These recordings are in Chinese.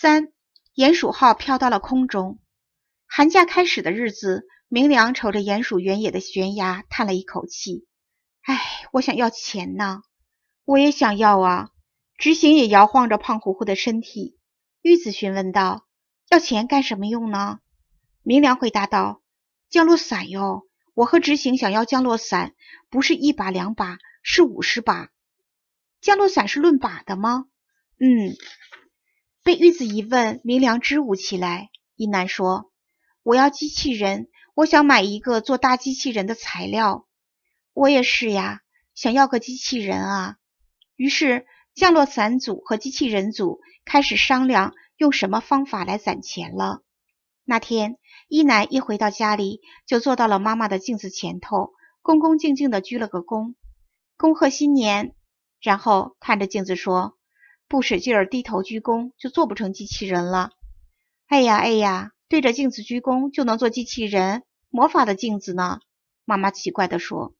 三鼹鼠号飘到了空中。寒假开始的日子，明良瞅着鼹鼠原野的悬崖，叹了一口气：“哎，我想要钱呢。”“我也想要啊。”直行也摇晃着胖乎乎的身体。玉子询问道：“要钱干什么用呢？”明良回答道：“降落伞哟，我和直行想要降落伞，不是一把两把，是五十把。降落伞是论把的吗？”“嗯。”被玉子一问，明良支吾起来。一男说：“我要机器人，我想买一个做大机器人的材料。”我也是呀，想要个机器人啊。于是降落伞组和机器人组开始商量用什么方法来攒钱了。那天，一男一回到家里，就坐到了妈妈的镜子前头，恭恭敬敬的鞠了个躬，恭贺新年。然后看着镜子说。不使劲低头鞠躬，就做不成机器人了。哎呀哎呀，对着镜子鞠躬就能做机器人？魔法的镜子呢？妈妈奇怪地说。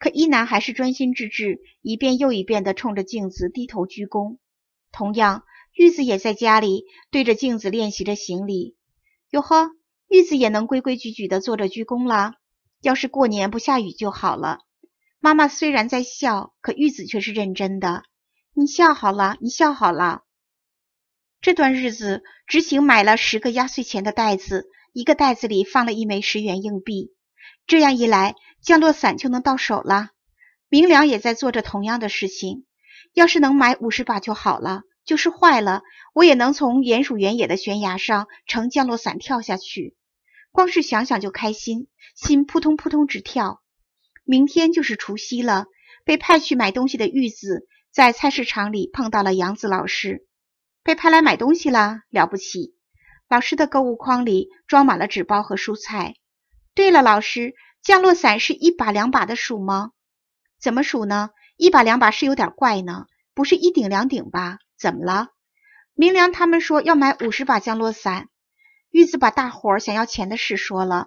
可一楠还是专心致志，一遍又一遍的冲着镜子低头鞠躬。同样，玉子也在家里对着镜子练习着行礼。哟呵，玉子也能规规矩矩的坐着鞠躬了。要是过年不下雨就好了。妈妈虽然在笑，可玉子却是认真的。你笑好了，你笑好了。这段日子，执行买了十个压岁钱的袋子，一个袋子里放了一枚十元硬币。这样一来，降落伞就能到手了。明良也在做着同样的事情。要是能买五十把就好了，就是坏了，我也能从鼹鼠原野的悬崖上乘降落伞跳下去。光是想想就开心，心扑通扑通直跳。明天就是除夕了，被派去买东西的玉子。在菜市场里碰到了杨子老师，被派来买东西了，了不起！老师的购物筐里装满了纸包和蔬菜。对了，老师，降落伞是一把两把的数吗？怎么数呢？一把两把是有点怪呢，不是一顶两顶吧？怎么了？明良他们说要买五十把降落伞。玉子把大伙儿想要钱的事说了，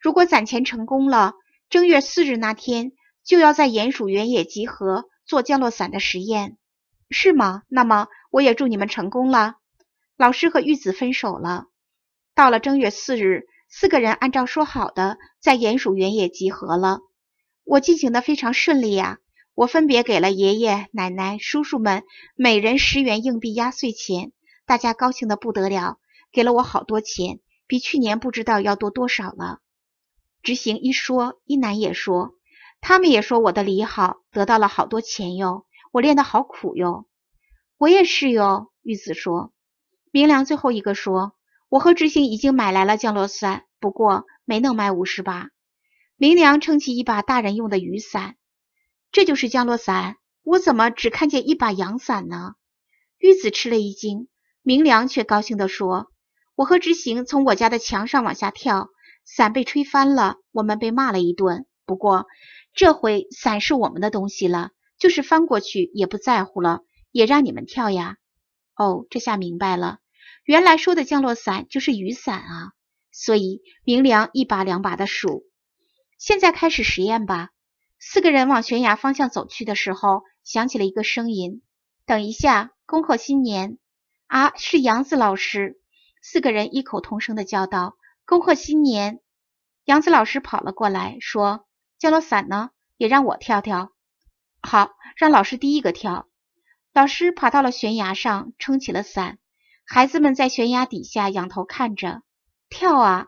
如果攒钱成功了，正月四日那天就要在鼹鼠原野集合。做降落伞的实验，是吗？那么我也祝你们成功了。老师和玉子分手了。到了正月四日，四个人按照说好的，在鼹鼠原野集合了。我进行的非常顺利呀。我分别给了爷爷、奶奶、叔叔们每人十元硬币压岁钱，大家高兴的不得了，给了我好多钱，比去年不知道要多多少了。执行一说，一男也说。他们也说我的礼好，得到了好多钱哟。我练得好苦哟。我也是哟。玉子说。明良最后一个说，我和执行已经买来了降落伞，不过没能买五十八。明良撑起一把大人用的雨伞。这就是降落伞？我怎么只看见一把阳伞呢？玉子吃了一惊。明良却高兴地说，我和执行从我家的墙上往下跳，伞被吹翻了，我们被骂了一顿。不过。这回伞是我们的东西了，就是翻过去也不在乎了，也让你们跳呀！哦，这下明白了，原来说的降落伞就是雨伞啊！所以明良一把两把的数。现在开始实验吧。四个人往悬崖方向走去的时候，响起了一个声音：“等一下，恭贺新年！”啊，是杨子老师。四个人异口同声的叫道：“恭贺新年！”杨子老师跑了过来，说。降落伞呢？也让我跳跳。好，让老师第一个跳。老师爬到了悬崖上，撑起了伞。孩子们在悬崖底下仰头看着，跳啊！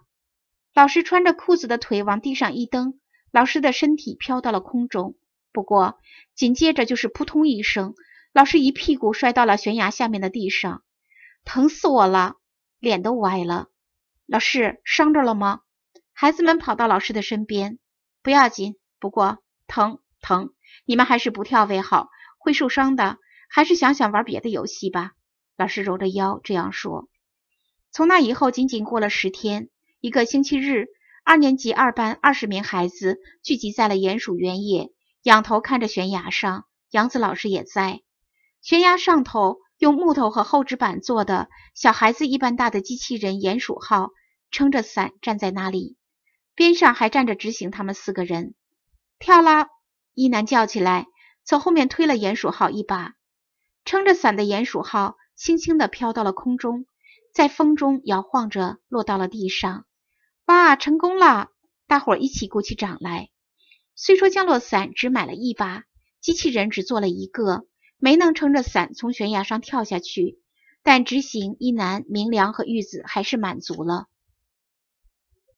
老师穿着裤子的腿往地上一蹬，老师的身体飘到了空中。不过紧接着就是扑通一声，老师一屁股摔到了悬崖下面的地上，疼死我了，脸都歪了。老师伤着了吗？孩子们跑到老师的身边。不要紧，不过疼疼，你们还是不跳为好，会受伤的。还是想想玩别的游戏吧。老师揉着腰这样说。从那以后，仅仅过了十天，一个星期日，二年级二班二十名孩子聚集在了鼹鼠原野，仰头看着悬崖上，杨子老师也在。悬崖上头用木头和厚纸板做的小孩子一般大的机器人鼹鼠号，撑着伞站在那里。边上还站着执行他们四个人，跳啦！一男叫起来，从后面推了鼹鼠号一把，撑着伞的鼹鼠号轻轻的飘到了空中，在风中摇晃着落到了地上。哇，成功了！大伙儿一起鼓起掌来。虽说降落伞只买了一把，机器人只做了一个，没能撑着伞从悬崖上跳下去，但执行一男、明良和玉子还是满足了。